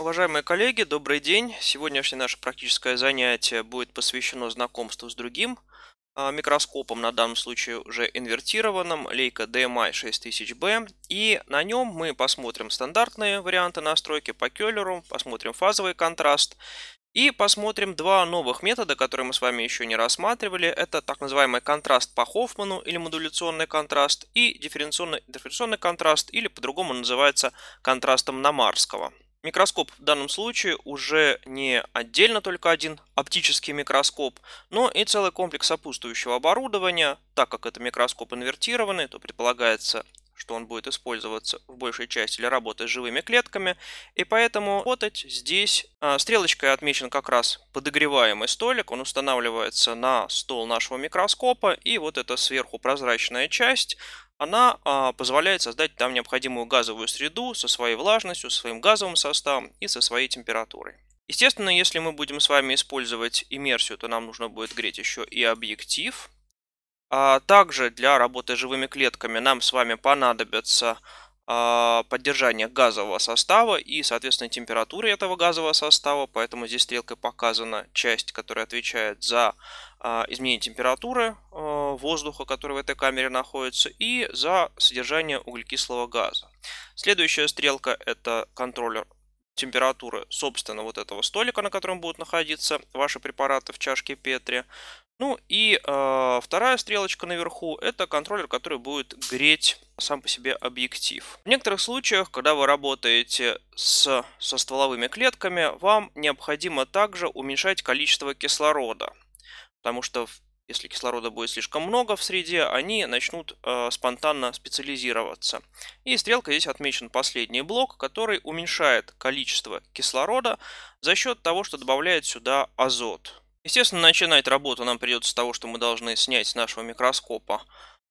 Уважаемые коллеги, добрый день. Сегодняшнее наше практическое занятие будет посвящено знакомству с другим а, микроскопом, на данном случае уже инвертированным, Leica DMI 6000B. И на нем мы посмотрим стандартные варианты настройки по келлеру, посмотрим фазовый контраст и посмотрим два новых метода, которые мы с вами еще не рассматривали. Это так называемый контраст по Хоффману или модуляционный контраст и дифференционный, дифференционный контраст или по-другому называется контрастом Намарского. Микроскоп в данном случае уже не отдельно только один оптический микроскоп, но и целый комплекс сопутствующего оборудования. Так как это микроскоп инвертированный, то предполагается, что он будет использоваться в большей части для работы с живыми клетками. И поэтому работать здесь а, стрелочкой отмечен как раз подогреваемый столик. Он устанавливается на стол нашего микроскопа. И вот эта сверху прозрачная часть она а, позволяет создать там необходимую газовую среду со своей влажностью, со своим газовым составом и со своей температурой. Естественно, если мы будем с вами использовать иммерсию, то нам нужно будет греть еще и объектив. А также для работы с живыми клетками нам с вами понадобится а, поддержание газового состава и, соответственно, температуры этого газового состава. Поэтому здесь стрелкой показана часть, которая отвечает за а, изменение температуры а, воздуха, который в этой камере находится, и за содержание углекислого газа. Следующая стрелка – это контроллер температуры, собственно, вот этого столика, на котором будут находиться ваши препараты в чашке Петри. Ну и э, вторая стрелочка наверху – это контроллер, который будет греть сам по себе объектив. В некоторых случаях, когда вы работаете с, со стволовыми клетками, вам необходимо также уменьшать количество кислорода, потому что в если кислорода будет слишком много в среде, они начнут э, спонтанно специализироваться. И стрелка здесь отмечен последний блок, который уменьшает количество кислорода за счет того, что добавляет сюда азот. Естественно, начинать работу нам придется с того, что мы должны снять с нашего микроскопа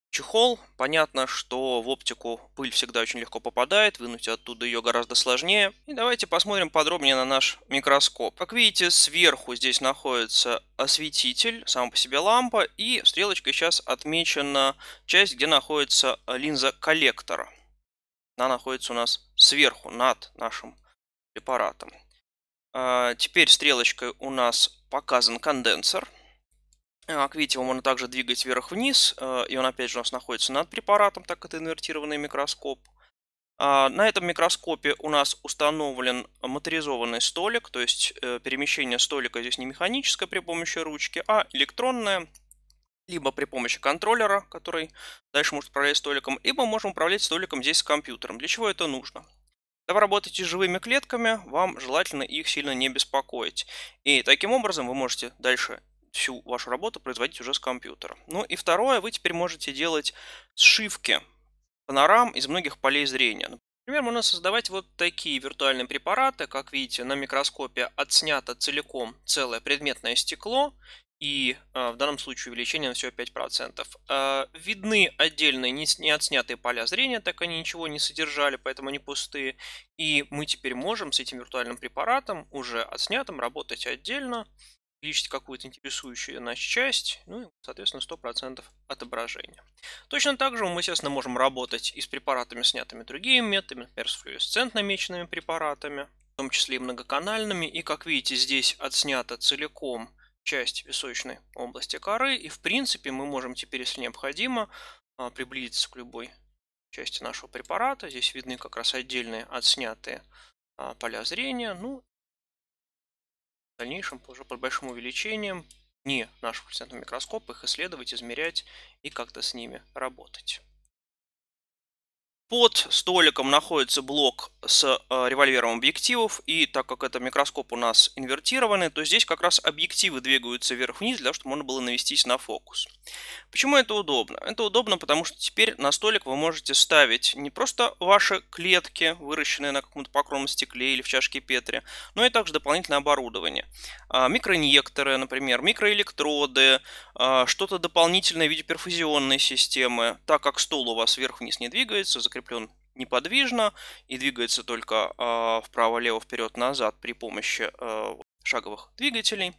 чехол. Понятно, что в оптику пыль всегда очень легко попадает, вынуть оттуда ее гораздо сложнее. И давайте посмотрим подробнее на наш микроскоп. Как видите, сверху здесь находится осветитель, сам по себе лампа, и стрелочкой сейчас отмечена часть, где находится линза коллектора. Она находится у нас сверху, над нашим препаратом. А, теперь стрелочкой у нас показан конденсор – как видите, его можно также двигать вверх-вниз, э, и он опять же у нас находится над препаратом, так это инвертированный микроскоп. А, на этом микроскопе у нас установлен моторизованный столик, то есть э, перемещение столика здесь не механическое при помощи ручки, а электронное, либо при помощи контроллера, который дальше может управлять столиком, либо можем управлять столиком здесь с компьютером. Для чего это нужно? Когда вы работаете с живыми клетками, вам желательно их сильно не беспокоить. И таким образом вы можете дальше всю вашу работу производить уже с компьютера. Ну и второе, вы теперь можете делать сшивки панорам из многих полей зрения. Например, можно создавать вот такие виртуальные препараты. Как видите, на микроскопе отснято целиком целое предметное стекло и э, в данном случае увеличение на всего 5%. Э, видны отдельные не отснятые поля зрения, так они ничего не содержали, поэтому они пустые. И мы теперь можем с этим виртуальным препаратом, уже отснятым, работать отдельно увеличить какую-то интересующую нас часть, ну и, соответственно, 100% отображения. Точно так же мы, естественно, можем работать и с препаратами, снятыми другими методами, например, с флюоресцент намеченными препаратами, в том числе и многоканальными. И, как видите, здесь отснята целиком часть височной области коры. И, в принципе, мы можем теперь, если необходимо, а, приблизиться к любой части нашего препарата. Здесь видны как раз отдельные отснятые а, поля зрения. Ну в дальнейшем уже под большим увеличением не наших флуоресцентных микроскоп их исследовать, измерять и как-то с ними работать. Под столиком находится блок с э, револьвером объективов, и так как это микроскоп у нас инвертированный, то здесь как раз объективы двигаются вверх-вниз, для того, чтобы можно было навестись на фокус. Почему это удобно? Это удобно, потому что теперь на столик вы можете ставить не просто ваши клетки, выращенные на каком-то покровом стекле или в чашке Петри, но и также дополнительное оборудование. А, микроинъекторы, например, микроэлектроды, а, что-то дополнительное в виде перфузионной системы. Так как стол у вас вверх-вниз не двигается, закреплен неподвижно и двигается только э, а, вправо-лево, вперед-назад при помощи э, шаговых двигателей,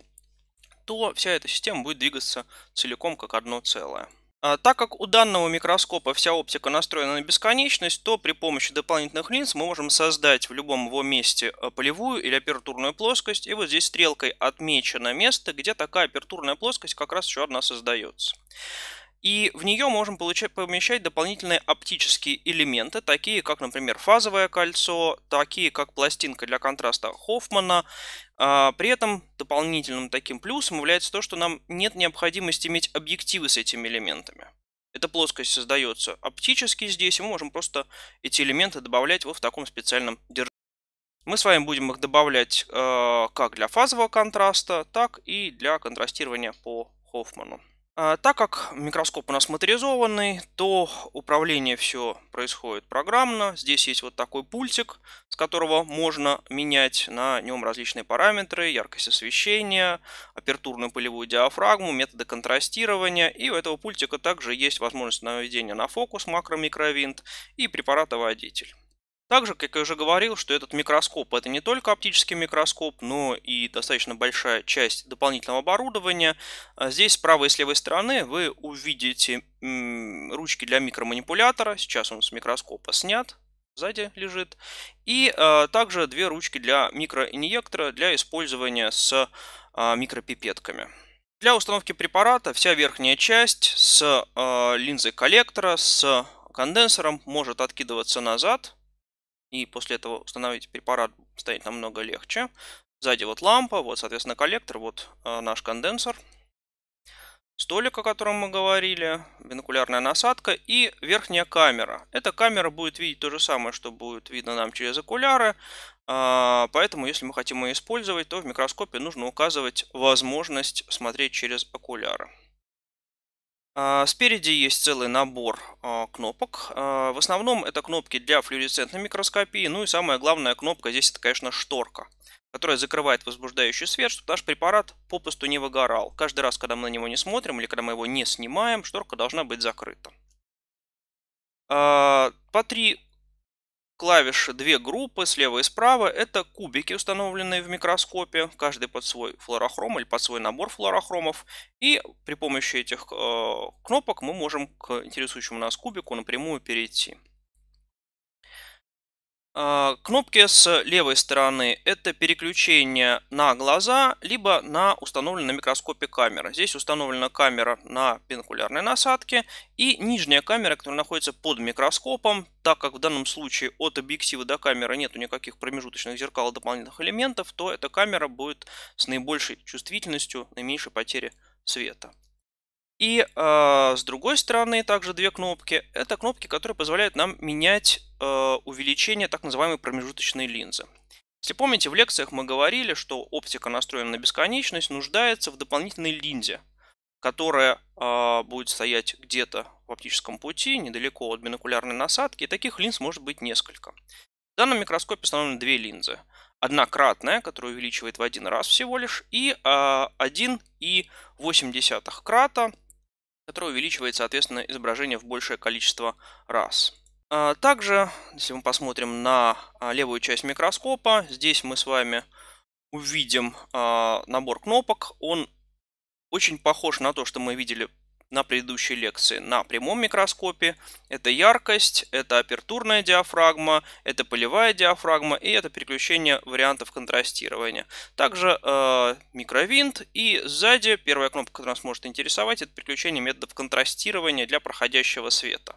то вся эта система будет двигаться целиком как одно целое. А, так как у данного микроскопа вся оптика настроена на бесконечность, то при помощи дополнительных линз мы можем создать в любом его месте э, полевую или апертурную плоскость. И вот здесь стрелкой отмечено место, где такая апертурная плоскость как раз еще одна создается и в нее можем получать, помещать дополнительные оптические элементы, такие как, например, фазовое кольцо, такие как пластинка для контраста Хоффмана. А, при этом дополнительным таким плюсом является то, что нам нет необходимости иметь объективы с этими элементами. Эта плоскость создается оптически здесь, и мы можем просто эти элементы добавлять вот в таком специальном держателе. Мы с вами будем их добавлять э, как для фазового контраста, так и для контрастирования по Хоффману. А, так как микроскоп у нас моторизованный, то управление все происходит программно. Здесь есть вот такой пультик, с которого можно менять на нем различные параметры, яркость освещения, апертурную полевую диафрагму, методы контрастирования. И у этого пультика также есть возможность наведения на фокус макро-микровинт и препаратоводитель. Также, как я уже говорил, что этот микроскоп это не только оптический микроскоп, но и достаточно большая часть дополнительного оборудования. А здесь с правой и с левой стороны вы увидите ручки для микроманипулятора. Сейчас он с микроскопа снят, сзади лежит. И э, также две ручки для микроинъектора для использования с э, микропипетками. Для установки препарата вся верхняя часть с э, линзой коллектора, с конденсором может откидываться назад и после этого установить препарат станет намного легче. Сзади вот лампа, вот, соответственно, коллектор, вот э, наш конденсор, столик, о котором мы говорили, бинокулярная насадка и верхняя камера. Эта камера будет видеть то же самое, что будет видно нам через окуляры, э, поэтому если мы хотим ее использовать, то в микроскопе нужно указывать возможность смотреть через окуляры. А, спереди есть целый набор а, кнопок. А, в основном это кнопки для флюоресцентной микроскопии. Ну и самая главная кнопка здесь это, конечно, шторка, которая закрывает возбуждающий свет, чтобы наш препарат попросту не выгорал. Каждый раз, когда мы на него не смотрим или когда мы его не снимаем, шторка должна быть закрыта. По три клавиши две группы, слева и справа. Это кубики, установленные в микроскопе, каждый под свой флорохром или под свой набор флорохромов. И при помощи этих э, кнопок мы можем к интересующему нас кубику напрямую перейти. А, кнопки с левой стороны – это переключение на глаза, либо на установленной на микроскопе камера. Здесь установлена камера на пинкулярной насадке и нижняя камера, которая находится под микроскопом, так как в данном случае от объектива до камеры нет никаких промежуточных зеркал и дополнительных элементов, то эта камера будет с наибольшей чувствительностью, наименьшей потери света. И э, с другой стороны также две кнопки. Это кнопки, которые позволяют нам менять э, увеличение так называемой промежуточной линзы. Если помните, в лекциях мы говорили, что оптика, настроена на бесконечность, нуждается в дополнительной линзе, которая э, будет стоять где-то в оптическом пути, недалеко от бинокулярной насадки. И таких линз может быть несколько. В данном микроскопе установлены две линзы. Одна кратная, которая увеличивает в один раз всего лишь, и э, а, 1,8 крата – которая увеличивает, соответственно, изображение в большее количество раз. А, также, если мы посмотрим на а, левую часть микроскопа, здесь мы с вами увидим а, набор кнопок. Он очень похож на то, что мы видели на предыдущей лекции. На прямом микроскопе это яркость, это апертурная диафрагма, это полевая диафрагма и это переключение вариантов контрастирования. Также э, микровинт и сзади первая кнопка, которая нас может интересовать, это переключение методов контрастирования для проходящего света.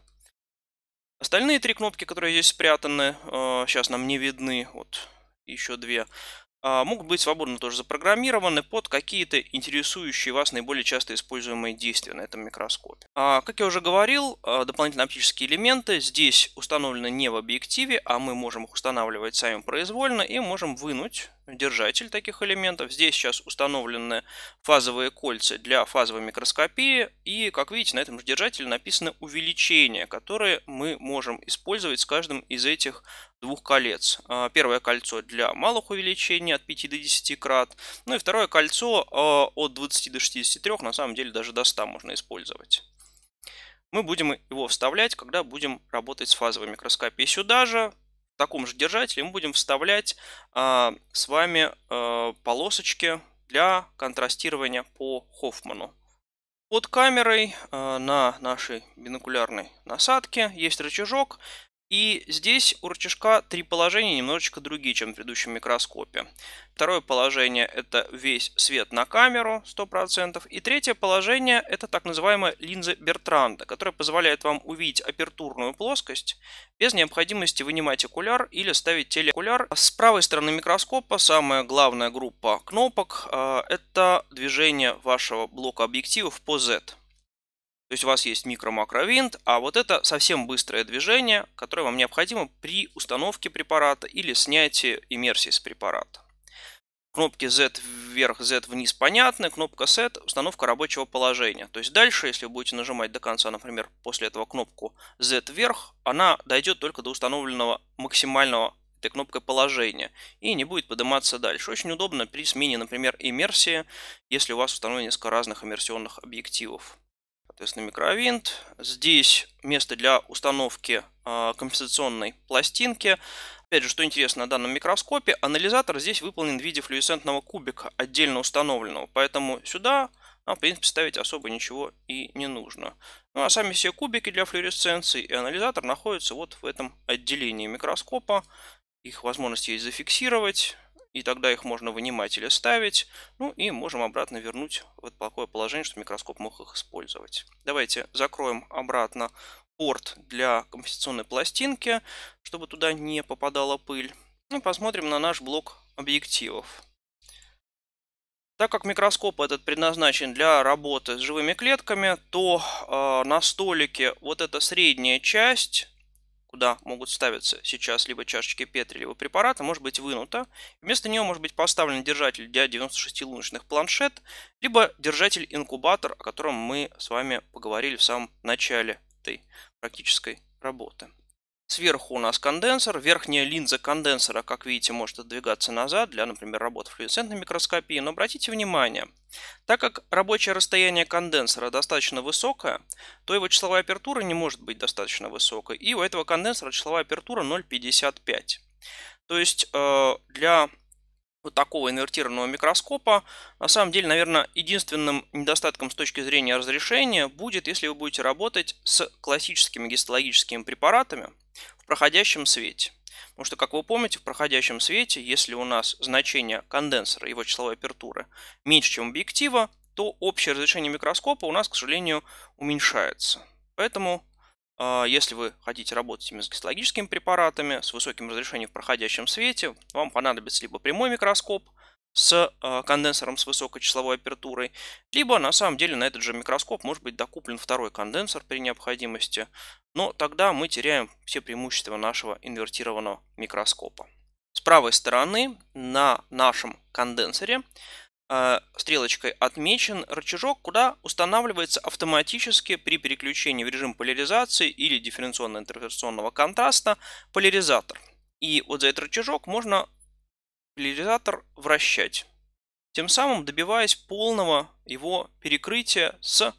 Остальные три кнопки, которые здесь спрятаны, э, сейчас нам не видны. Вот еще две. А, могут быть свободно тоже запрограммированы под какие-то интересующие вас наиболее часто используемые действия на этом микроскопе. А, как я уже говорил, а, дополнительные оптические элементы здесь установлены не в объективе, а мы можем их устанавливать сами произвольно и можем вынуть держатель таких элементов. Здесь сейчас установлены фазовые кольца для фазовой микроскопии и, как видите, на этом же держателе написано увеличение, которое мы можем использовать с каждым из этих двух колец. А, первое кольцо для малых увеличений от 5 до 10 крат, ну и второе кольцо а, от 20 до 63, на самом деле даже до 100 можно использовать. Мы будем его вставлять, когда будем работать с фазовой микроскопией. Сюда же, в таком же держателе, мы будем вставлять а, с вами полосочки для контрастирования по Хоффману. Под камерой на нашей бинокулярной насадке есть рычажок. И здесь у рычажка три положения немножечко другие, чем в предыдущем микроскопе. Второе положение – это весь свет на камеру 100%. И третье положение – это так называемая линза Бертранда, которая позволяет вам увидеть апертурную плоскость без необходимости вынимать окуляр или ставить телеокуляр. С правой стороны микроскопа самая главная группа кнопок э, – это движение вашего блока объективов по Z. То есть у вас есть микро-макровинт, макро а вот это совсем быстрое движение, которое вам необходимо при установке препарата или снятии иммерсии с препарата. Кнопки Z вверх, Z вниз понятны. Кнопка Set – установка рабочего положения. То есть дальше, если вы будете нажимать до конца, например, после этого кнопку Z вверх, она дойдет только до установленного максимального этой кнопкой положения и не будет подниматься дальше. Очень удобно при смене, например, иммерсии, если у вас установлено несколько разных иммерсионных объективов на микровинт. Здесь место для установки а, компенсационной пластинки. Опять же, что интересно, на данном микроскопе анализатор здесь выполнен в виде флюоресцентного кубика, отдельно установленного. Поэтому сюда нам, в принципе, ставить особо ничего и не нужно. Ну а сами все кубики для флюоресценции и анализатор находятся вот в этом отделении микроскопа. Их возможность есть зафиксировать и тогда их можно вынимать или ставить. Ну и можем обратно вернуть в это плохое положение, чтобы микроскоп мог их использовать. Давайте закроем обратно порт для компенсационной пластинки, чтобы туда не попадала пыль. И ну, посмотрим на наш блок объективов. Так как микроскоп этот предназначен для работы с живыми клетками, то э, на столике вот эта средняя часть куда могут ставиться сейчас либо чашечки Петри, либо препараты, может быть вынута. Вместо нее может быть поставлен держатель для 96-луночных планшет, либо держатель-инкубатор, о котором мы с вами поговорили в самом начале этой практической работы. Сверху у нас конденсор. Верхняя линза конденсора, как видите, может отдвигаться назад для, например, работы в флюоресцентной микроскопии. Но обратите внимание, так как рабочее расстояние конденсора достаточно высокое, то его числовая апертура не может быть достаточно высокой. И у этого конденсора числовая апертура 0,55. То есть э, для вот такого инвертированного микроскопа, на самом деле, наверное, единственным недостатком с точки зрения разрешения будет, если вы будете работать с классическими гистологическими препаратами, проходящем свете. Потому что, как вы помните, в проходящем свете, если у нас значение конденсора, его числовой апертуры, меньше, чем объектива, то общее разрешение микроскопа у нас, к сожалению, уменьшается. Поэтому, а, если вы хотите работать именно с гистологическими препаратами, с высоким разрешением в проходящем свете, вам понадобится либо прямой микроскоп с а, конденсором с высокой числовой апертурой, либо на самом деле на этот же микроскоп может быть докуплен второй конденсор при необходимости но тогда мы теряем все преимущества нашего инвертированного микроскопа. С правой стороны на нашем конденсере э, стрелочкой отмечен рычажок, куда устанавливается автоматически при переключении в режим поляризации или дифференциально-интерференционного контраста поляризатор. И вот за этот рычажок можно поляризатор вращать, тем самым добиваясь полного его перекрытия с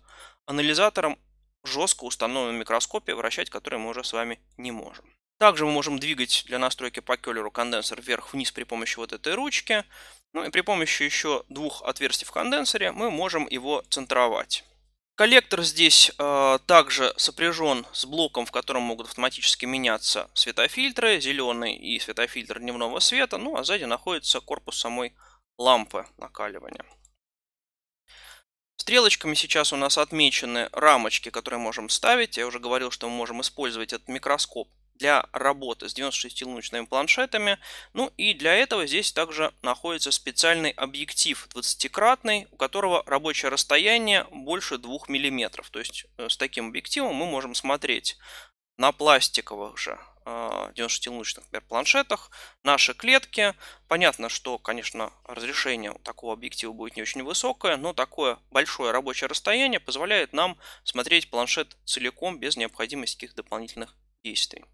анализатором жестко установленном микроскопе вращать, который мы уже с вами не можем. Также мы можем двигать для настройки по келлеру конденсор вверх-вниз при помощи вот этой ручки. Ну и при помощи еще двух отверстий в конденсере мы можем его центровать. Коллектор здесь э, также сопряжен с блоком, в котором могут автоматически меняться светофильтры, зеленый и светофильтр дневного света. Ну а сзади находится корпус самой лампы накаливания. Стрелочками сейчас у нас отмечены рамочки, которые можем ставить. Я уже говорил, что мы можем использовать этот микроскоп для работы с 96-луночными планшетами. Ну и для этого здесь также находится специальный объектив 20-кратный, у которого рабочее расстояние больше 2 мм. То есть э, с таким объективом мы можем смотреть на пластиковых же э, а, 96-луночных, например, планшетах, наши клетки. Понятно, что, конечно, разрешение такого объектива будет не очень высокое, но такое большое рабочее расстояние позволяет нам смотреть планшет целиком без необходимости каких дополнительных действий.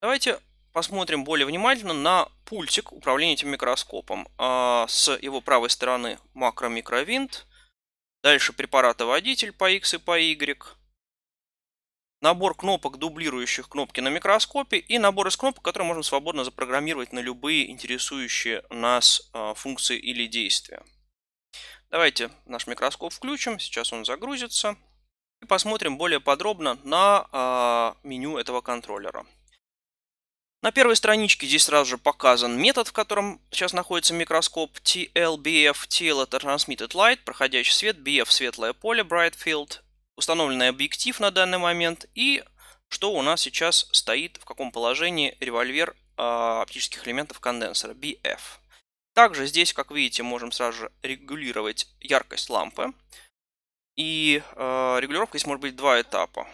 Давайте посмотрим более внимательно на пультик управления этим микроскопом. А, с его правой стороны макро-микровинт, дальше препараты-водитель по X и по Y – набор кнопок, дублирующих кнопки на микроскопе, и набор из кнопок, которые можно свободно запрограммировать на любые интересующие нас э, функции или действия. Давайте наш микроскоп включим, сейчас он загрузится. И посмотрим более подробно на э, меню этого контроллера. На первой страничке здесь сразу же показан метод, в котором сейчас находится микроскоп TLBF. TL Transmitted Light, проходящий свет, BF – светлое поле, Bright Field, установленный объектив на данный момент и что у нас сейчас стоит, в каком положении револьвер а, оптических элементов конденсора BF. Также здесь, как видите, можем сразу же регулировать яркость лампы. И э, регулировка здесь может быть два этапа.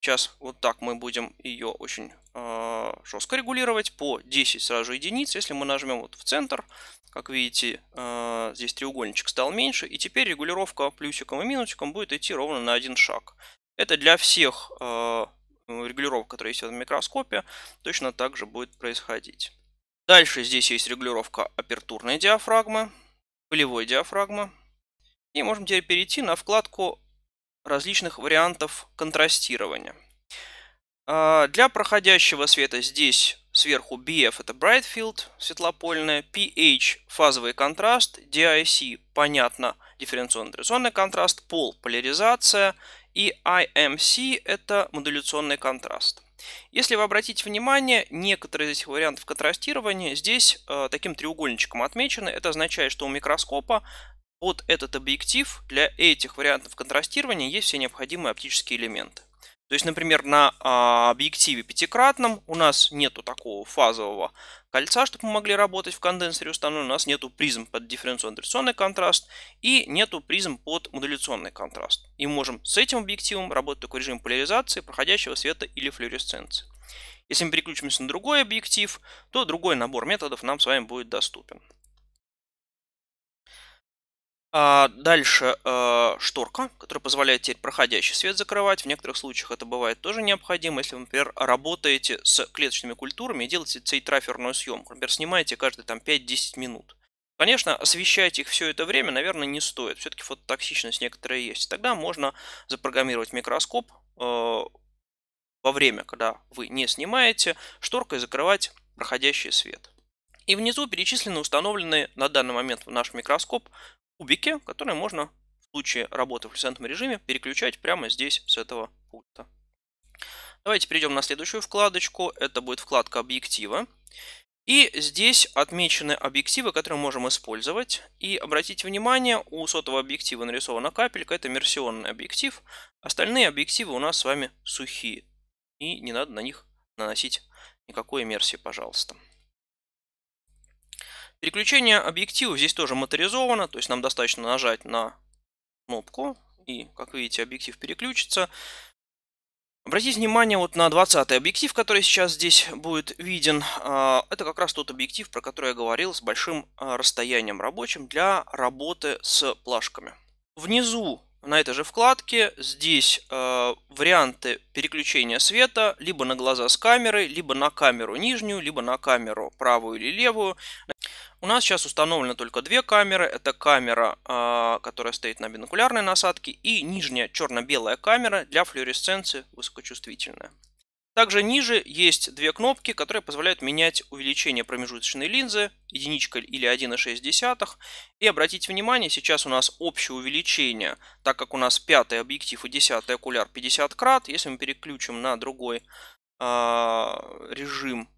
Сейчас вот так мы будем ее очень а, жестко регулировать по 10 сразу же единиц. Если мы нажмем вот в центр, как видите, а, здесь треугольничек стал меньше. И теперь регулировка плюсиком и минусиком будет идти ровно на один шаг. Это для всех а, ну, регулировок, которые есть в микроскопе, точно так же будет происходить. Дальше здесь есть регулировка апертурной диафрагмы, пылевой диафрагмы. И можем теперь перейти на вкладку различных вариантов контрастирования. А, для проходящего света здесь сверху BF это bright field, светлопольное, PH фазовый контраст, DIC понятно дифференциационно-интеграционный контраст, пол поляризация и IMC это модуляционный контраст. Если вы обратите внимание, некоторые из этих вариантов контрастирования здесь э, таким треугольничком отмечены. Это означает, что у микроскопа вот этот объектив для этих вариантов контрастирования есть все необходимые оптические элементы. То есть, например, на а, объективе пятикратном у нас нету такого фазового кольца, чтобы мы могли работать в конденсере. установленном. У нас нету призм под дифференциационный контраст и нету призм под модуляционный контраст. И можем с этим объективом работать только в режиме поляризации, проходящего света или флюоресценции. Если мы переключимся на другой объектив, то другой набор методов нам с вами будет доступен. А дальше э, шторка, которая позволяет теперь проходящий свет закрывать. В некоторых случаях это бывает тоже необходимо, если вы, например, работаете с клеточными культурами и делаете цейтраферную съемку. Например, снимаете каждые там 5-10 минут. Конечно, освещать их все это время, наверное, не стоит. Все-таки фототоксичность некоторая есть. Тогда можно запрограммировать микроскоп э, во время, когда вы не снимаете, шторкой закрывать проходящий свет. И внизу перечислены установленные на данный момент в наш микроскоп кубики, которые можно в случае работы в флюсентном режиме переключать прямо здесь с этого пульта. Давайте перейдем на следующую вкладочку. Это будет вкладка объектива. И здесь отмечены объективы, которые можем использовать. И обратите внимание, у сотого объектива нарисована капелька, это мерсионный объектив. Остальные объективы у нас с вами сухие. И не надо на них наносить никакой иммерсии, пожалуйста. Переключение объектива здесь тоже моторизовано, то есть нам достаточно нажать на кнопку, и, как видите, объектив переключится. Обратите внимание вот на 20 объектив, который сейчас здесь будет виден. А, это как раз тот объектив, про который я говорил, с большим а, расстоянием рабочим для работы с плашками. Внизу на этой же вкладке здесь а, варианты переключения света либо на глаза с камеры, либо на камеру нижнюю, либо на камеру правую или левую. У нас сейчас установлено только две камеры. Это камера, а, которая стоит на бинокулярной насадке, и нижняя черно-белая камера для флюоресценции высокочувствительная. Также ниже есть две кнопки, которые позволяют менять увеличение промежуточной линзы, единичка или 1,6. И обратите внимание, сейчас у нас общее увеличение, так как у нас пятый объектив и десятый окуляр 50 крат. Если мы переключим на другой э, режим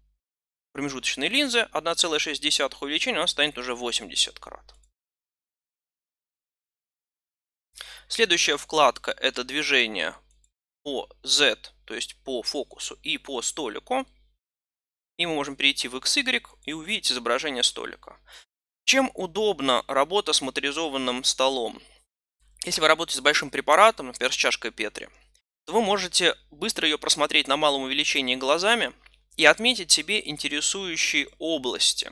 промежуточной линзы 1,6 увеличения, она станет уже 80 крат. Следующая вкладка это движение по Z, то есть по фокусу и по столику. И мы можем перейти в XY и увидеть изображение столика. Чем удобна работа с моторизованным столом? Если вы работаете с большим препаратом, например, с чашкой Петри, то вы можете быстро ее просмотреть на малом увеличении глазами, и отметить себе интересующие области.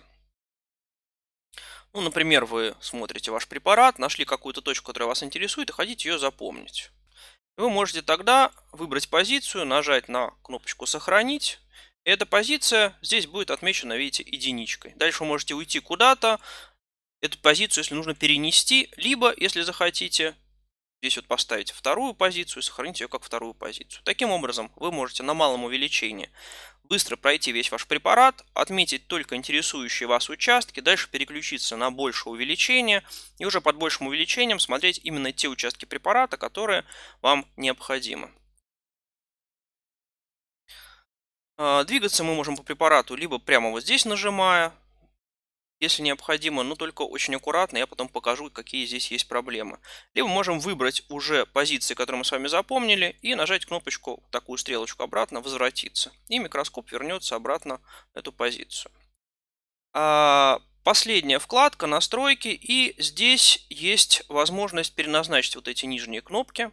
Ну, например, вы смотрите ваш препарат, нашли какую-то точку, которая вас интересует, и хотите ее запомнить. Вы можете тогда выбрать позицию, нажать на кнопочку «Сохранить», и эта позиция здесь будет отмечена, видите, единичкой. Дальше вы можете уйти куда-то, эту позицию, если нужно, перенести, либо, если захотите, здесь вот поставить вторую позицию и сохранить ее как вторую позицию. Таким образом, вы можете на малом увеличении быстро пройти весь ваш препарат, отметить только интересующие вас участки, дальше переключиться на большее увеличение и уже под большим увеличением смотреть именно те участки препарата, которые вам необходимы. А, двигаться мы можем по препарату либо прямо вот здесь нажимая, если необходимо, но ну, только очень аккуратно, я потом покажу, какие здесь есть проблемы. Либо можем выбрать уже позиции, которые мы с вами запомнили, и нажать кнопочку, такую стрелочку обратно, возвратиться. И микроскоп вернется обратно на эту позицию. А, последняя вкладка настройки, и здесь есть возможность переназначить вот эти нижние кнопки.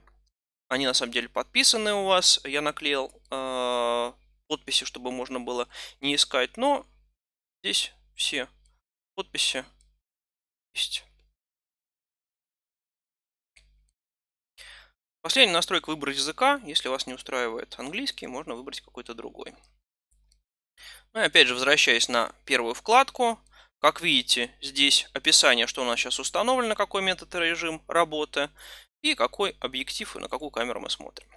Они на самом деле подписаны у вас, я наклеил а, подписи, чтобы можно было не искать, но здесь все подписи есть. Последняя настройка выбор языка. Если вас не устраивает английский, можно выбрать какой-то другой. Ну и опять же, возвращаясь на первую вкладку, как видите, здесь описание, что у нас сейчас установлено, какой метод и режим работы, и какой объектив и на какую камеру мы смотрим.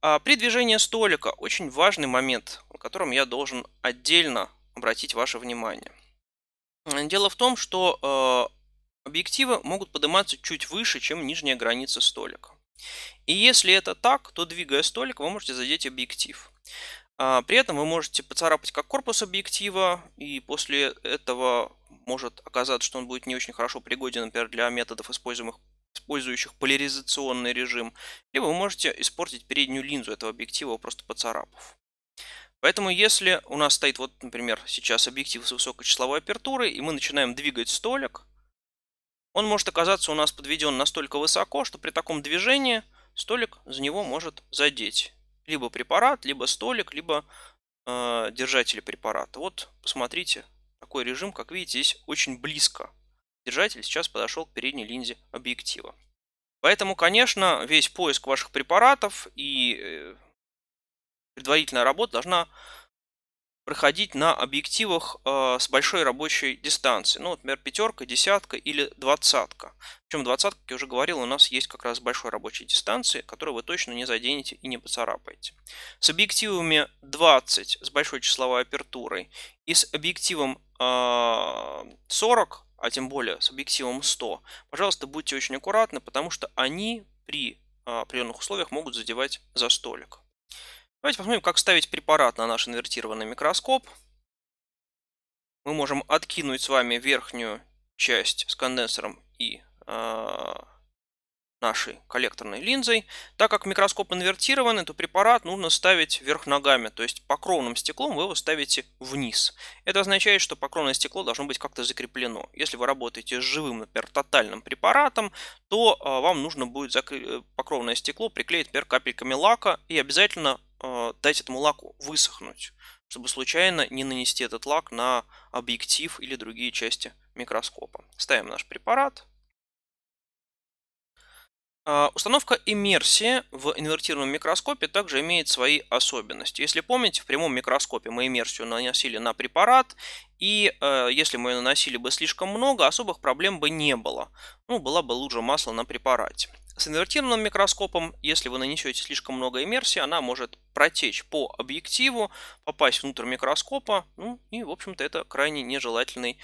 А при движении столика очень важный момент, на котором я должен отдельно обратить ваше внимание – Дело в том, что э, объективы могут подниматься чуть выше, чем нижняя граница столика. И если это так, то двигая столик, вы можете задеть объектив. А, при этом вы можете поцарапать как корпус объектива, и после этого может оказаться, что он будет не очень хорошо пригоден, например, для методов, используемых использующих поляризационный режим, либо вы можете испортить переднюю линзу этого объектива, просто поцарапав. Поэтому если у нас стоит вот, например, сейчас объектив с высокой числовой апертурой, и мы начинаем двигать столик, он может оказаться у нас подведен настолько высоко, что при таком движении столик за него может задеть. Либо препарат, либо столик, либо э, держатели препарата. Вот, посмотрите, такой режим, как видите, здесь очень близко. Держатель сейчас подошел к передней линзе объектива. Поэтому, конечно, весь поиск ваших препаратов и э, предварительная работа должна проходить на объективах э, с большой рабочей дистанции. Ну, например, пятерка, десятка или двадцатка. Причем двадцатка, как я уже говорил, у нас есть как раз большой рабочей дистанции, которую вы точно не заденете и не поцарапаете. С объективами 20 с большой числовой апертурой и с объективом э, а, 40, а тем более с объективом 100, пожалуйста, будьте очень аккуратны, потому что они при а, определенных условиях могут задевать за столик. Давайте посмотрим, как ставить препарат на наш инвертированный микроскоп. Мы можем откинуть с вами верхнюю часть с конденсором и э, нашей коллекторной линзой. Так как микроскоп инвертированный, то препарат нужно ставить вверх ногами. То есть покровным стеклом вы его ставите вниз. Это означает, что покровное стекло должно быть как-то закреплено. Если вы работаете с живым, например, тотальным препаратом, то э, вам нужно будет э, покровное стекло приклеить, например, капельками лака и обязательно э, дать этому лаку высохнуть, чтобы случайно не нанести этот лак на объектив или другие части микроскопа. Ставим наш препарат. Э, установка иммерсии в инвертированном микроскопе также имеет свои особенности. Если помните, в прямом микроскопе мы иммерсию наносили на препарат, и э, если мы ее наносили бы слишком много, особых проблем бы не было. Ну, была бы лужа масла на препарате. С инвертированным микроскопом, если вы нанесете слишком много иммерсии, она может протечь по объективу, попасть внутрь микроскопа, ну и, в общем-то, это крайне нежелательный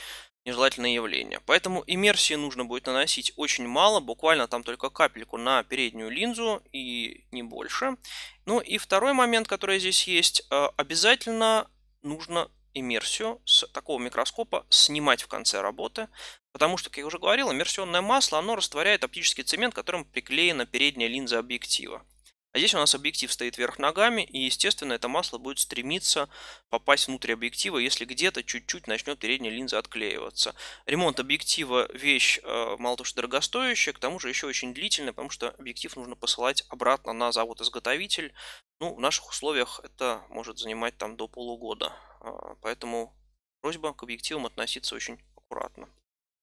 нежелательное явление. Поэтому иммерсии нужно будет наносить очень мало, буквально там только капельку на переднюю линзу и не больше. Ну и второй момент, который здесь есть, э, обязательно нужно иммерсию с такого микроскопа снимать в конце работы, потому что, как я уже говорил, иммерсионное масло, оно растворяет оптический цемент, которым приклеена передняя линза объектива. А здесь у нас объектив стоит вверх ногами, и, естественно, это масло будет стремиться попасть внутрь объектива, если где-то чуть-чуть начнет передняя линза отклеиваться. Ремонт объектива – вещь э, мало того, что дорогостоящая, к тому же еще очень длительная, потому что объектив нужно посылать обратно на завод-изготовитель. Ну, в наших условиях это может занимать там до полугода. А, поэтому просьба к объективам относиться очень аккуратно.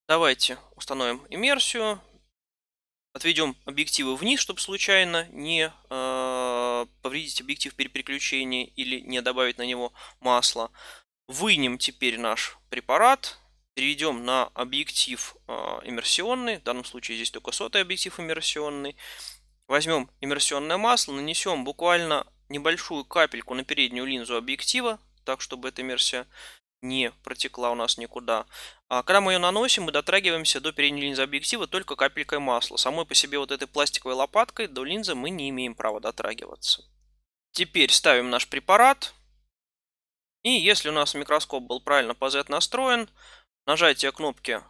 Давайте установим иммерсию. Отведем объективы вниз, чтобы случайно не э, повредить объектив при переключении или не добавить на него масла. Вынем теперь наш препарат, перейдем на объектив э, иммерсионный. В данном случае здесь только сотый объектив иммерсионный. Возьмем иммерсионное масло, нанесем буквально небольшую капельку на переднюю линзу объектива, так, чтобы эта иммерсия не протекла у нас никуда. А когда мы ее наносим, мы дотрагиваемся до передней линзы объектива только капелькой масла. Самой по себе вот этой пластиковой лопаткой до линзы мы не имеем права дотрагиваться. Теперь ставим наш препарат. И если у нас микроскоп был правильно по Z настроен, нажатие кнопки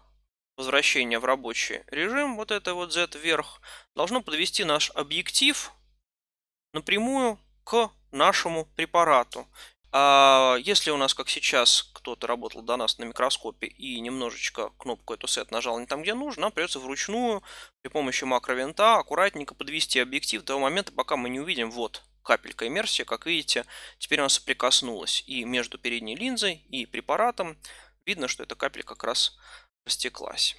возвращения в рабочий режим, вот это вот Z вверх, должно подвести наш объектив напрямую к нашему препарату. А если у нас, как сейчас, кто-то работал до нас на микроскопе и немножечко кнопку эту сет нажал не там, где нужно, нам придется вручную при помощи макровинта аккуратненько подвести объектив до того момента, пока мы не увидим вот капелька иммерсии, как видите, теперь она соприкоснулась и между передней линзой и препаратом видно, что эта капелька как раз растеклась.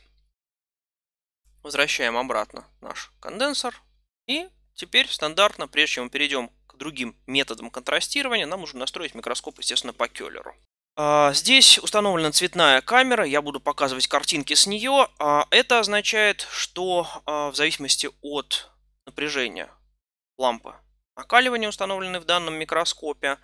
Возвращаем обратно наш конденсор и теперь стандартно, прежде чем мы перейдем другим методам контрастирования, нам нужно настроить микроскоп, естественно, по Келлеру. А, здесь установлена цветная камера, я буду показывать картинки с нее. А, это означает, что а, в зависимости от напряжения лампы накаливания, установленной в данном микроскопе,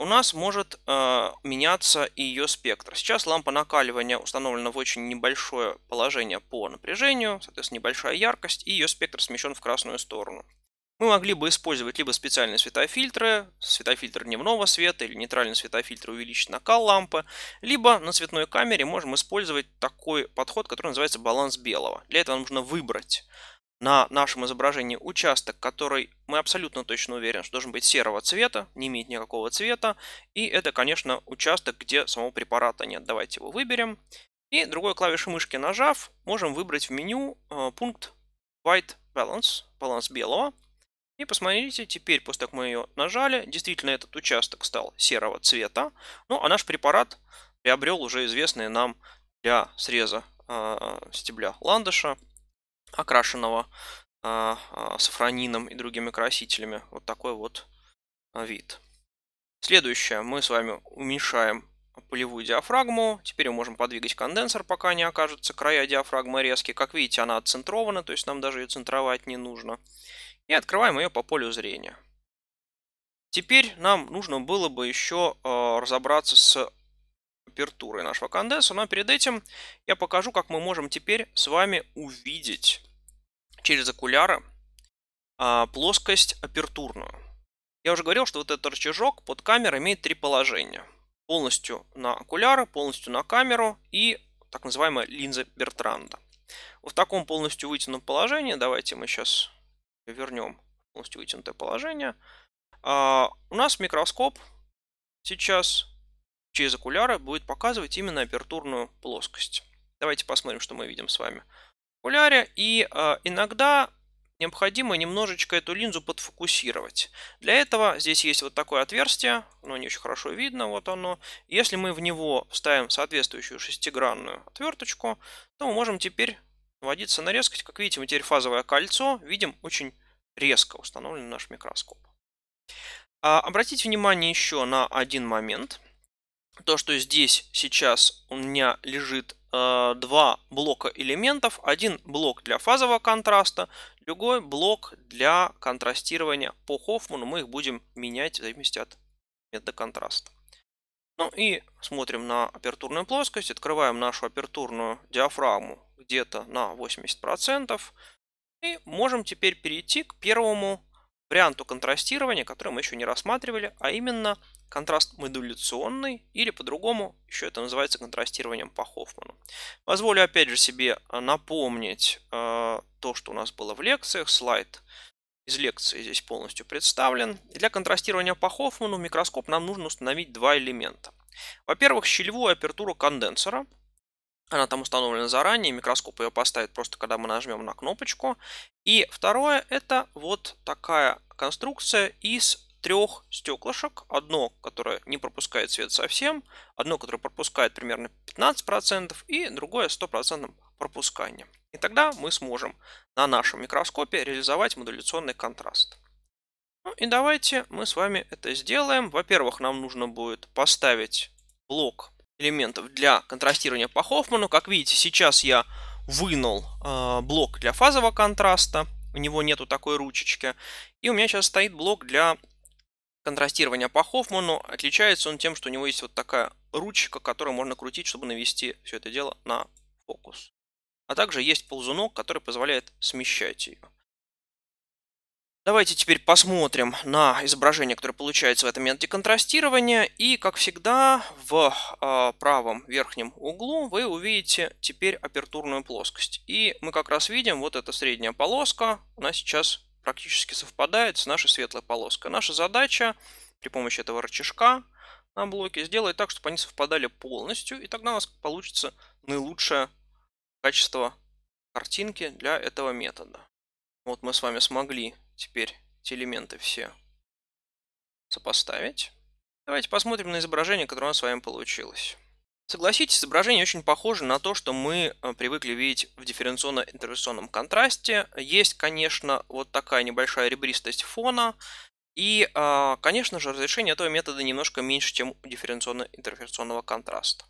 у нас может меняться ее спектр. Сейчас лампа накаливания установлена в очень небольшое положение по напряжению, соответственно, небольшая яркость, и ее спектр смещен в красную сторону. Мы могли бы использовать либо специальные светофильтры, светофильтр дневного света или нейтральный светофильтр увеличить накал лампы, либо на цветной камере можем использовать такой подход, который называется баланс белого. Для этого нужно выбрать на нашем изображении участок, который мы абсолютно точно уверены, что должен быть серого цвета, не имеет никакого цвета. И это, конечно, участок, где самого препарата нет. Давайте его выберем. И другой клавишей мышки нажав, можем выбрать в меню э, пункт White Balance, баланс белого. И посмотрите, теперь после того, как мы ее нажали, действительно этот участок стал серого цвета. Ну, а наш препарат приобрел уже известные нам для среза э, стебля ландыша, окрашенного э, а, э, а, сафранином и другими красителями. Вот такой вот вид. Следующее, мы с вами уменьшаем полевую диафрагму. Теперь мы можем подвигать конденсор, пока не окажутся края диафрагмы резкие. Как видите, она отцентрована, то есть нам даже ее центровать не нужно и открываем ее по полю зрения. Теперь нам нужно было бы еще э, разобраться с апертурой нашего конденса, но перед этим я покажу, как мы можем теперь с вами увидеть через окуляры э, а, плоскость апертурную. Я уже говорил, что вот этот рычажок под камерой имеет три положения. Полностью на окуляры, полностью на камеру и так называемая линза Бертранда. в таком полностью вытянутом положении, давайте мы сейчас вернем полностью вытянутое положение. А, у нас микроскоп сейчас через окуляры будет показывать именно апертурную плоскость. Давайте посмотрим, что мы видим с вами в окуляре. И а, иногда необходимо немножечко эту линзу подфокусировать. Для этого здесь есть вот такое отверстие, но не очень хорошо видно, вот оно. Если мы в него вставим соответствующую шестигранную отверточку, то мы можем теперь Водиться нарезкать. Как видите, мы теперь фазовое кольцо видим очень резко установлен наш микроскоп. А, обратите внимание еще на один момент. То, что здесь сейчас у меня лежит э, два блока элементов. Один блок для фазового контраста, другой блок для контрастирования по Хоффману. Мы их будем менять в зависимости от метода контраста. Ну и смотрим на апертурную плоскость, открываем нашу апертурную диафрагму где-то на 80%. И можем теперь перейти к первому варианту контрастирования, который мы еще не рассматривали, а именно контраст модуляционный, или по-другому еще это называется контрастированием по Хоффману. Позволю опять же себе а, напомнить э, то, что у нас было в лекциях, слайд из лекции здесь полностью представлен. для контрастирования по Хоффману в микроскоп нам нужно установить два элемента. Во-первых, щелевую апертуру конденсора. Она там установлена заранее, микроскоп ее поставит просто когда мы нажмем на кнопочку. И второе, это вот такая конструкция из трех стеклышек. Одно, которое не пропускает свет совсем, одно, которое пропускает примерно 15% и другое 100% пропускания. И тогда мы сможем на нашем микроскопе реализовать модуляционный контраст. Ну и давайте мы с вами это сделаем. Во-первых, нам нужно будет поставить блок элементов для контрастирования по Хоффману. Как видите, сейчас я вынул э, блок для фазового контраста. У него нету такой ручечки. И у меня сейчас стоит блок для контрастирования по Хоффману. Отличается он тем, что у него есть вот такая ручка, которую можно крутить, чтобы навести все это дело на фокус а также есть ползунок, который позволяет смещать ее. Давайте теперь посмотрим на изображение, которое получается в этом методе контрастирования. И, как всегда, в э, правом верхнем углу вы увидите теперь апертурную плоскость. И мы как раз видим, вот эта средняя полоска, она сейчас практически совпадает с нашей светлой полоской. Наша задача при помощи этого рычажка на блоке сделать так, чтобы они совпадали полностью, и тогда у нас получится наилучшая качество картинки для этого метода. Вот мы с вами смогли теперь эти элементы все сопоставить. Давайте посмотрим на изображение, которое у нас с вами получилось. Согласитесь, изображение очень похоже на то, что мы э, привыкли видеть в дифференционно-интервенционном контрасте. Есть, конечно, вот такая небольшая ребристость фона. И, э, конечно же, разрешение этого метода немножко меньше, чем у дифференционно-интерференционного контраста.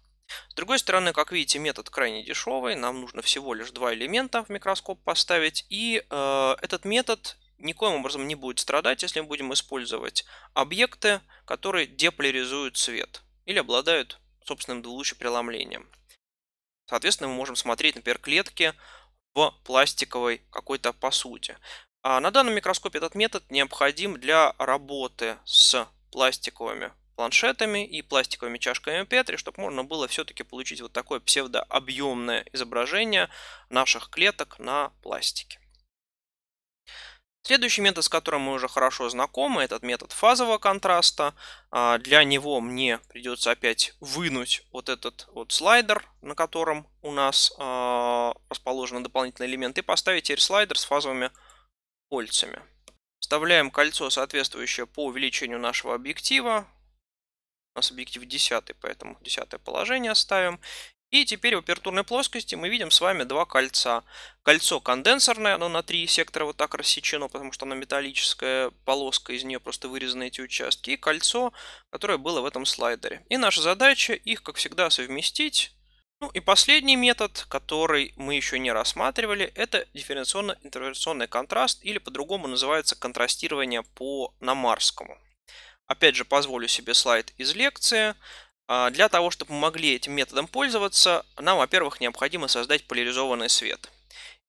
С другой стороны, как видите, метод крайне дешевый. Нам нужно всего лишь два элемента в микроскоп поставить. И э, этот метод никоим образом не будет страдать, если мы будем использовать объекты, которые деполяризуют свет или обладают собственным двулучным преломлением. Соответственно, мы можем смотреть, например, клетки в пластиковой какой-то посуде. А на данном микроскопе этот метод необходим для работы с пластиковыми планшетами и пластиковыми чашками Петри, чтобы можно было все-таки получить вот такое псевдообъемное изображение наших клеток на пластике. Следующий метод, с которым мы уже хорошо знакомы, этот метод фазового контраста. А, для него мне придется опять вынуть вот этот вот слайдер, на котором у нас а, расположен дополнительный элемент и поставить теперь слайдер с фазовыми кольцами. Вставляем кольцо, соответствующее по увеличению нашего объектива. У нас объектив 10, поэтому 10 положение ставим. И теперь в апертурной плоскости мы видим с вами два кольца. Кольцо конденсорное, оно на три сектора вот так рассечено, потому что оно металлическая полоска, из нее просто вырезаны эти участки. И кольцо, которое было в этом слайдере. И наша задача их, как всегда, совместить. Ну и последний метод, который мы еще не рассматривали, это дифференциационно-интервенционный контраст, или по-другому называется контрастирование по намарскому. Опять же, позволю себе слайд из лекции. А, для того, чтобы мы могли этим методом пользоваться, нам, во-первых, необходимо создать поляризованный свет.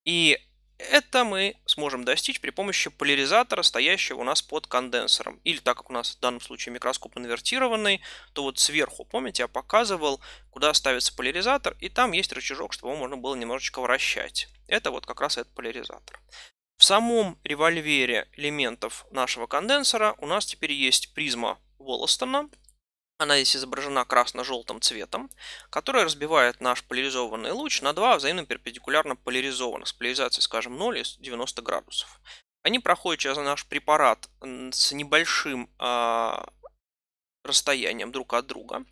И это мы сможем достичь при помощи поляризатора, стоящего у нас под конденсором. Или так как у нас в данном случае микроскоп инвертированный, то вот сверху, помните, я показывал, куда ставится поляризатор, и там есть рычажок, чтобы его можно было немножечко вращать. Это вот как раз этот поляризатор. В самом револьвере элементов нашего конденсора у нас теперь есть призма Волластона. Она здесь изображена красно-желтым цветом, которая разбивает наш поляризованный луч на два взаимно перпендикулярно поляризованных с поляризацией, скажем, 0 и 90 градусов. Они проходят через наш препарат с небольшим э, расстоянием друг от друга.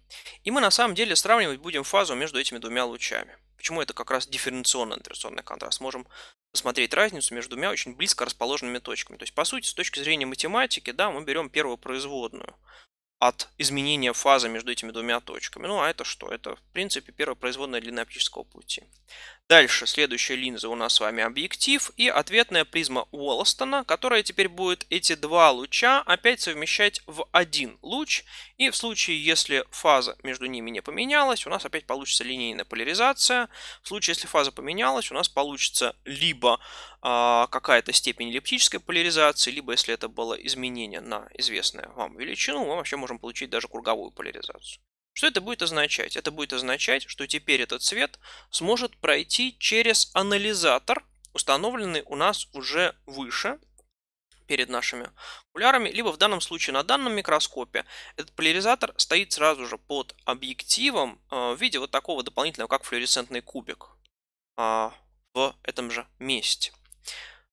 И мы на самом деле сравнивать будем фазу между этими двумя лучами. Почему это как раз дифференционный интеракционный контраст? Можем Посмотреть разницу между двумя очень близко расположенными точками. То есть, по сути, с точки зрения математики, да, мы берем первую производную от изменения фазы между этими двумя точками. Ну, а это что? Это, в принципе, первая производная длины оптического пути. Дальше следующая линза у нас с вами объектив и ответная призма Уоллстона, которая теперь будет эти два луча опять совмещать в один луч. И в случае, если фаза между ними не поменялась, у нас опять получится линейная поляризация. В случае, если фаза поменялась, у нас получится либо э, какая-то степень эллиптической поляризации, либо если это было изменение на известную вам величину, мы вообще можем получить даже круговую поляризацию. Что это будет означать? Это будет означать, что теперь этот цвет сможет пройти через анализатор, установленный у нас уже выше, перед нашими окулярами, либо в данном случае на данном микроскопе этот поляризатор стоит сразу же под объективом э, в виде вот такого дополнительного, как флуоресцентный кубик а, в этом же месте.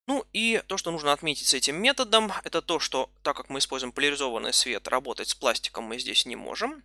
Ну и то, что нужно отметить с этим методом, это то, что так как мы используем поляризованный свет, работать с пластиком мы здесь не можем.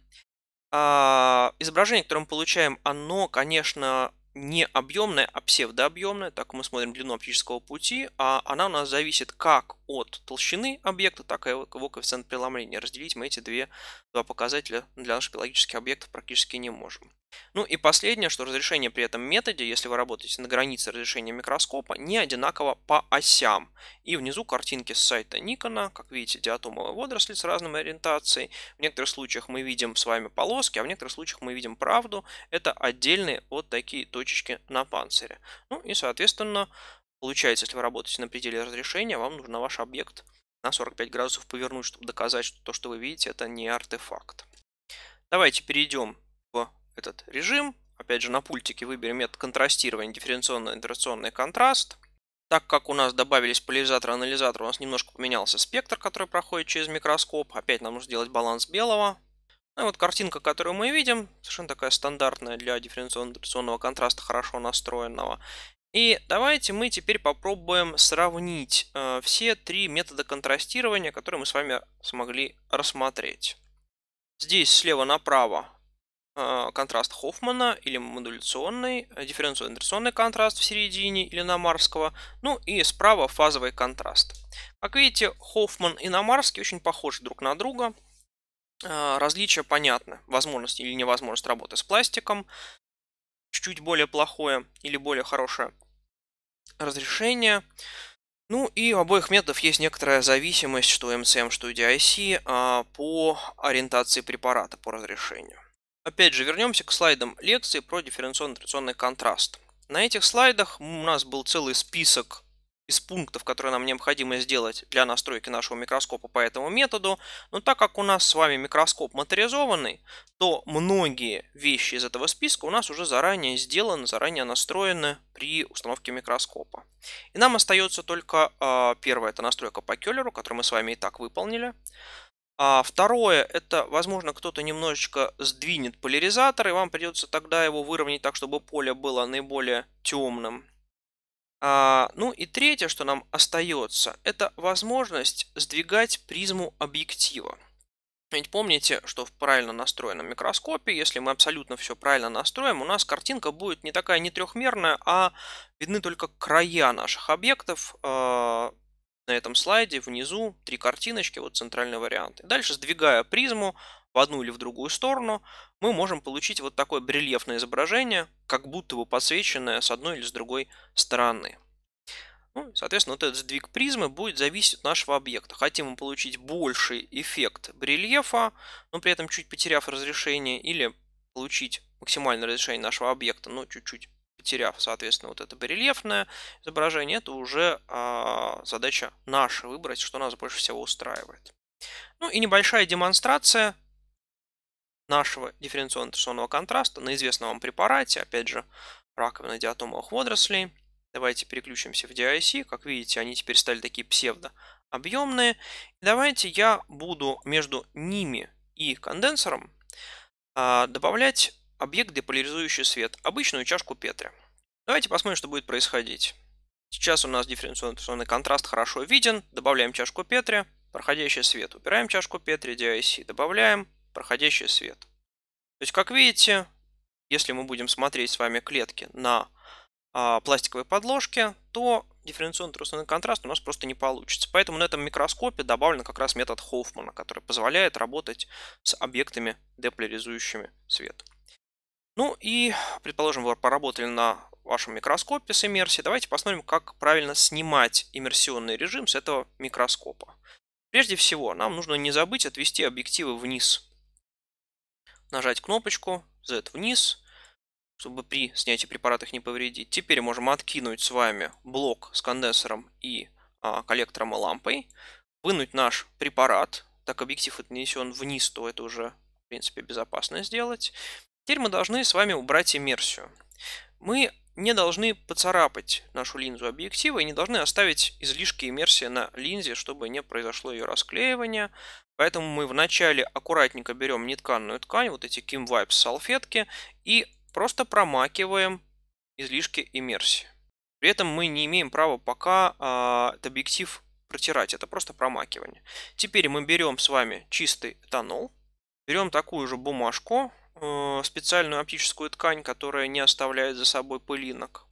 А изображение, которое мы получаем, оно, конечно, не объемное, а псевдообъемное, Так мы смотрим длину оптического пути. А она у нас зависит как от толщины объекта, так и его коэффициент преломления. Разделить мы эти две, два показателя для наших биологических объектов практически не можем. Ну и последнее, что разрешение при этом методе, если вы работаете на границе разрешения микроскопа, не одинаково по осям. И внизу картинки с сайта Никона, как видите, диатомовые водоросли с разной ориентацией. В некоторых случаях мы видим с вами полоски, а в некоторых случаях мы видим правду. Это отдельные вот такие точечки на панцире. Ну и, соответственно, Получается, если вы работаете на пределе разрешения, вам нужно ваш объект на 45 градусов повернуть, чтобы доказать, что то, что вы видите, это не артефакт. Давайте перейдем в этот режим. Опять же, на пультике выберем метод контрастирования, дифференционный интерационный контраст. Так как у нас добавились поляризаторы, и анализатор, у нас немножко поменялся спектр, который проходит через микроскоп. Опять нам нужно сделать баланс белого. Ну и вот картинка, которую мы видим, совершенно такая стандартная для дифференционного контраста, хорошо настроенного. И давайте мы теперь попробуем сравнить э, все три метода контрастирования, которые мы с вами смогли рассмотреть. Здесь слева направо э, контраст Хоффмана или модуляционный, э, дифференциационный контраст в середине или Намарского, ну и справа фазовый контраст. Как видите, Хоффман и Намарский очень похожи друг на друга. Э, различия понятны. Возможность или невозможность работы с пластиком чуть более плохое или более хорошее разрешение. Ну и у обоих методов есть некоторая зависимость, что МСМ, что DIC, а, по ориентации препарата, по разрешению. Опять же, вернемся к слайдам лекции про дифференциально-трационный контраст. На этих слайдах у нас был целый список из пунктов, которые нам необходимо сделать для настройки нашего микроскопа по этому методу. Но так как у нас с вами микроскоп моторизованный, то многие вещи из этого списка у нас уже заранее сделаны, заранее настроены при установке микроскопа. И нам остается только а, первое, это настройка по келлеру, которую мы с вами и так выполнили. А второе, это, возможно, кто-то немножечко сдвинет поляризатор, и вам придется тогда его выровнять так, чтобы поле было наиболее темным. А, ну и третье, что нам остается, это возможность сдвигать призму объектива. Ведь помните, что в правильно настроенном микроскопе, если мы абсолютно все правильно настроим, у нас картинка будет не такая не трехмерная, а видны только края наших объектов. А, на этом слайде внизу три картиночки, вот центральный вариант. И дальше, сдвигая призму, в одну или в другую сторону, мы можем получить вот такое брельефное изображение, как будто бы подсвеченное с одной или с другой стороны. Ну, соответственно, вот этот сдвиг призмы будет зависеть от нашего объекта. Хотим мы получить больший эффект брельефа, но при этом чуть потеряв разрешение, или получить максимальное разрешение нашего объекта, но чуть-чуть потеряв, соответственно, вот это барельефное изображение, это уже а, задача наша выбрать, что нас больше всего устраивает. Ну и небольшая демонстрация нашего дифференционно-торсонного контраста на известном вам препарате, опять же, раковины диатомовых водорослей. Давайте переключимся в DIC. Как видите, они теперь стали такие псевдообъемные. Давайте я буду между ними и конденсором а, добавлять объект, деполяризующий свет, обычную чашку Петри. Давайте посмотрим, что будет происходить. Сейчас у нас дифференционный контраст хорошо виден. Добавляем чашку Петри, проходящий свет. убираем чашку Петри, DIC, добавляем, проходящий свет. То есть, как видите, если мы будем смотреть с вами клетки на а, пластиковой подложке, то дифференционный трусной контраст у нас просто не получится. Поэтому на этом микроскопе добавлен как раз метод Хоффмана, который позволяет работать с объектами, деполяризующими свет. Ну и, предположим, вы поработали на вашем микроскопе с иммерсией. Давайте посмотрим, как правильно снимать иммерсионный режим с этого микроскопа. Прежде всего, нам нужно не забыть отвести объективы вниз нажать кнопочку Z вниз, чтобы при снятии препарата их не повредить. Теперь можем откинуть с вами блок с конденсором и а, коллектором и лампой, вынуть наш препарат, так объектив отнесен вниз, то это уже в принципе безопасно сделать. Теперь мы должны с вами убрать иммерсию. Мы не должны поцарапать нашу линзу объектива и не должны оставить излишки иммерсии на линзе, чтобы не произошло ее расклеивание. Поэтому мы вначале аккуратненько берем нетканную ткань, вот эти Kim Vibes салфетки, и просто промакиваем излишки иммерсии. При этом мы не имеем права пока э, этот объектив протирать, это просто промакивание. Теперь мы берем с вами чистый этанол, берем такую же бумажку, э, специальную оптическую ткань, которая не оставляет за собой пылинок.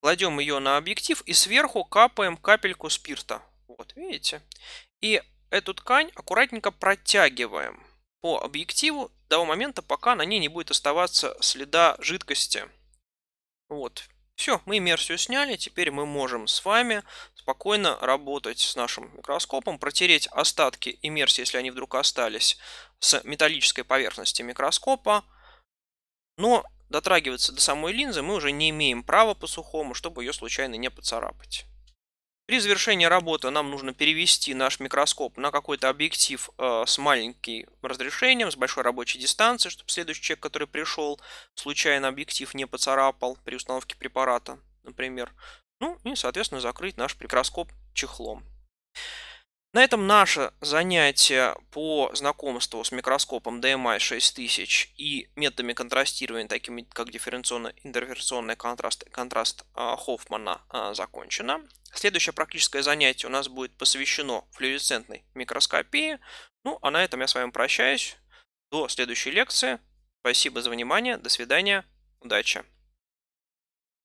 Кладем ее на объектив и сверху капаем капельку спирта. Вот, видите? И эту ткань аккуратненько протягиваем по объективу до момента, пока на ней не будет оставаться следа жидкости. Вот. Все, мы иммерсию сняли, теперь мы можем с вами спокойно работать с нашим микроскопом, протереть остатки иммерсии, если они вдруг остались, с металлической поверхности микроскопа. Но дотрагиваться до самой линзы мы уже не имеем права по сухому, чтобы ее случайно не поцарапать. При завершении работы нам нужно перевести наш микроскоп на какой-то объектив э, с маленьким разрешением, с большой рабочей дистанцией, чтобы следующий человек, который пришел, случайно объектив не поцарапал при установке препарата, например. Ну и, соответственно, закрыть наш микроскоп чехлом. На этом наше занятие по знакомству с микроскопом DMI 6000 и методами контрастирования, такими как дифференционно-интерференционный контраст контраст а, Хоффмана, а, закончено. Следующее практическое занятие у нас будет посвящено флюоресцентной микроскопии. Ну, а на этом я с вами прощаюсь. До следующей лекции. Спасибо за внимание. До свидания. Удачи.